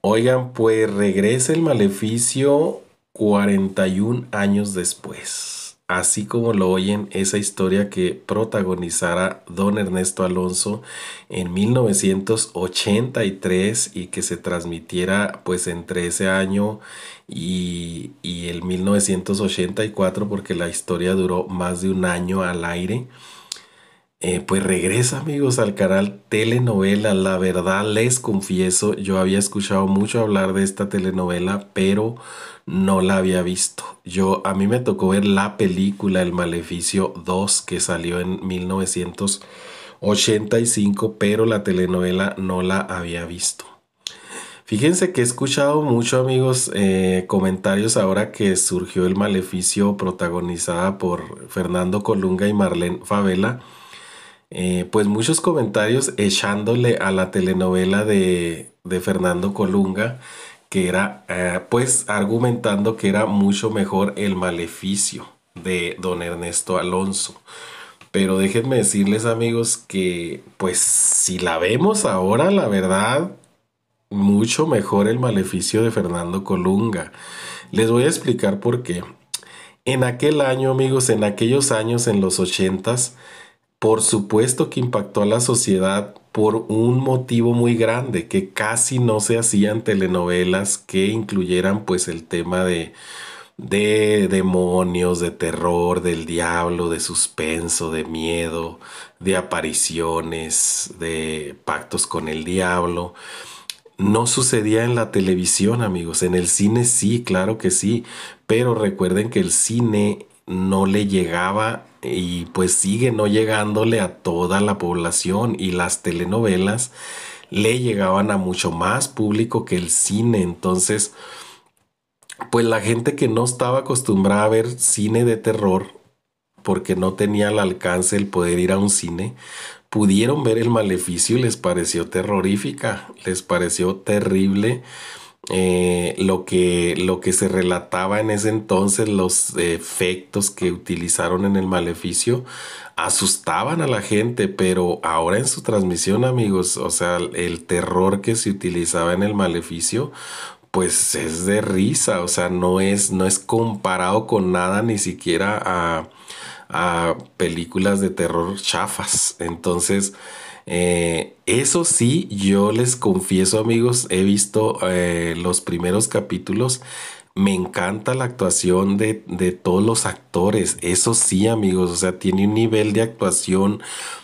Oigan, pues regresa el maleficio 41 años después. Así como lo oyen, esa historia que protagonizará don Ernesto Alonso en 1983 y que se transmitiera pues entre ese año y, y el 1984 porque la historia duró más de un año al aire. Eh, pues regresa amigos al canal telenovela. La verdad les confieso, yo había escuchado mucho hablar de esta telenovela, pero no la había visto. Yo a mí me tocó ver la película El Maleficio 2 que salió en 1985, pero la telenovela no la había visto. Fíjense que he escuchado mucho amigos eh, comentarios ahora que surgió el maleficio protagonizada por Fernando Colunga y Marlene Favela. Eh, pues muchos comentarios echándole a la telenovela de, Fernando Colunga, que era, eh, pues argumentando que era mucho mejor el maleficio de don Ernesto Alonso. Pero déjenme decirles amigos que pues si la vemos ahora, la verdad, mucho mejor el maleficio de Fernando Colunga. Les voy a explicar por qué. En aquel año amigos, en aquellos años, en los ochentas, por supuesto que impactó a la sociedad por un motivo muy grande, que casi no se hacían telenovelas que incluyeran pues el tema de, de demonios, de terror, del diablo, de suspenso, de miedo, de apariciones, de pactos con el diablo. No sucedía en la televisión, amigos. En el cine sí, claro que sí. Pero recuerden que el cine no le llegaba y pues sigue no llegándole a toda la población y las telenovelas le llegaban a mucho más público que el cine. Entonces, pues la gente que no estaba acostumbrada a ver cine de terror, porque no tenía el alcance el poder ir a un cine, pudieron ver el maleficio y les pareció terrorífica, les pareció terrible eh, lo, que, lo que se relataba en ese entonces, los efectos que utilizaron en el maleficio, asustaban a la gente, pero ahora en su transmisión, amigos, o sea, el terror que se utilizaba en el maleficio, pues es de risa, o sea, no es, no es comparado con nada, ni siquiera a, a películas de terror chafas. Entonces, eh, eso sí, yo les confieso amigos, he visto eh, los primeros capítulos me encanta la actuación de, todos los actores. Eso sí, amigos. O sea, tiene un nivel de actuación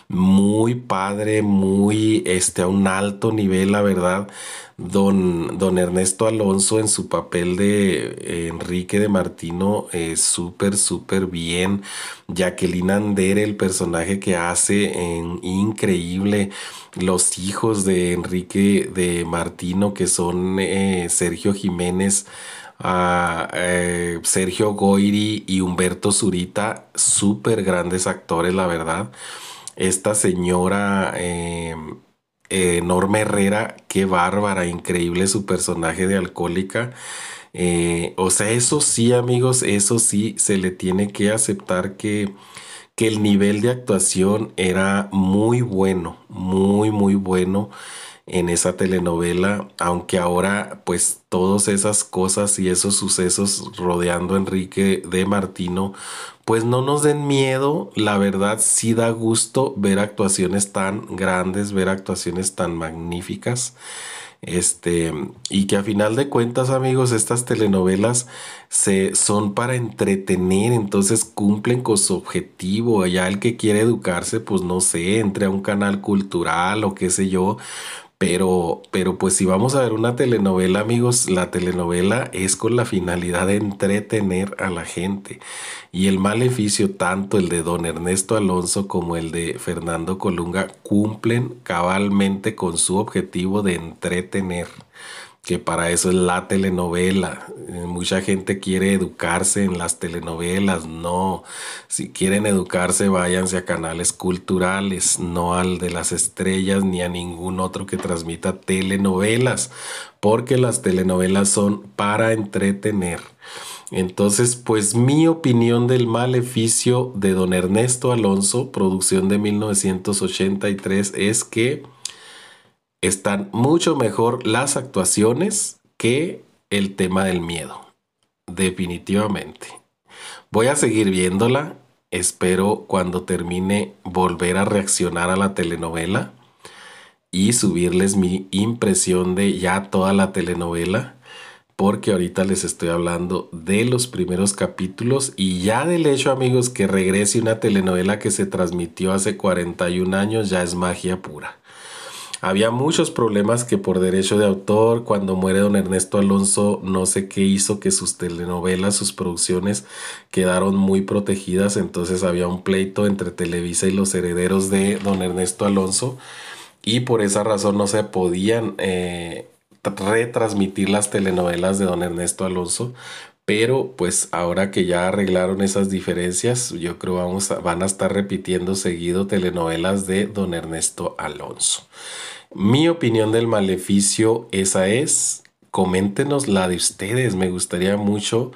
muy padre, muy este, a un alto nivel, la verdad. Don, don Ernesto Alonso en su papel de eh, Enrique de Martino, es súper, súper bien. Jacqueline Andere, el personaje que hace, en increíble. Los hijos de Enrique de Martino, que son eh, Sergio Jiménez a eh, Sergio Goiri y Humberto Zurita, súper grandes actores, la verdad. Esta señora em, eh, Norma Herrera, qué bárbara, increíble su personaje de alcohólica. Eh, o sea, eso sí, amigos, eso sí, se le tiene que aceptar que que el nivel de actuación era muy bueno, muy, muy bueno en esa telenovela, aunque ahora pues todas esas cosas y esos sucesos rodeando a Enrique de Martino pues no nos den miedo, la verdad sí da gusto ver actuaciones tan grandes, ver actuaciones tan magníficas. Este, y que a final de cuentas, amigos, estas telenovelas se, son para entretener, entonces cumplen con su objetivo. allá el que quiere educarse, pues no sé, entre a un canal cultural o qué sé yo, pero, pero pues si vamos a ver una telenovela, amigos, la telenovela es con la finalidad de entretener a la gente. Y el maleficio, tanto el de don Ernesto Alonso como el de Fernando Colunga, cumplen cabalmente con su objetivo de entretener que para eso es la telenovela. Eh, mucha gente quiere educarse en las telenovelas, no. Si quieren educarse, váyanse a canales culturales, no al de las estrellas ni a ningún otro que transmita telenovelas, porque las telenovelas son para entretener. Entonces, pues mi opinión del maleficio de don Ernesto Alonso, producción de 1983, es que están mucho mejor las actuaciones que el tema del miedo. Definitivamente. Voy a seguir viéndola. Espero cuando termine volver a reaccionar a la telenovela y subirles mi impresión de ya toda la telenovela. Porque ahorita les estoy hablando de los primeros capítulos y ya del hecho amigos que regrese una telenovela que se transmitió hace 41 años ya es magia pura. Había muchos problemas que por derecho de autor, cuando muere don Ernesto Alonso, no sé qué hizo que sus telenovelas, sus producciones quedaron muy protegidas, entonces había un pleito entre Televisa y los herederos de don Ernesto Alonso y por esa razón no se podían eh, retransmitir las telenovelas de don Ernesto Alonso, pero pues ahora que ya arreglaron esas diferencias, yo creo vamos van a estar repitiendo seguido telenovelas de don Ernesto Alonso. Mi opinión del maleficio, esa es. Coméntenos la de ustedes. Me gustaría mucho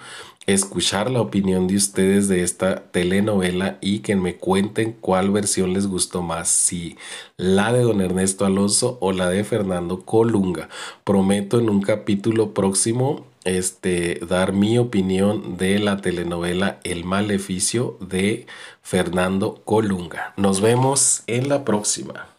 escuchar la opinión de ustedes de esta telenovela y que me cuenten cuál versión les gustó más, si la de don Ernesto Alonso o la de Fernando Colunga. Prometo en un capítulo próximo este, dar mi opinión de la telenovela El maleficio de Fernando Colunga. Nos vemos en la próxima.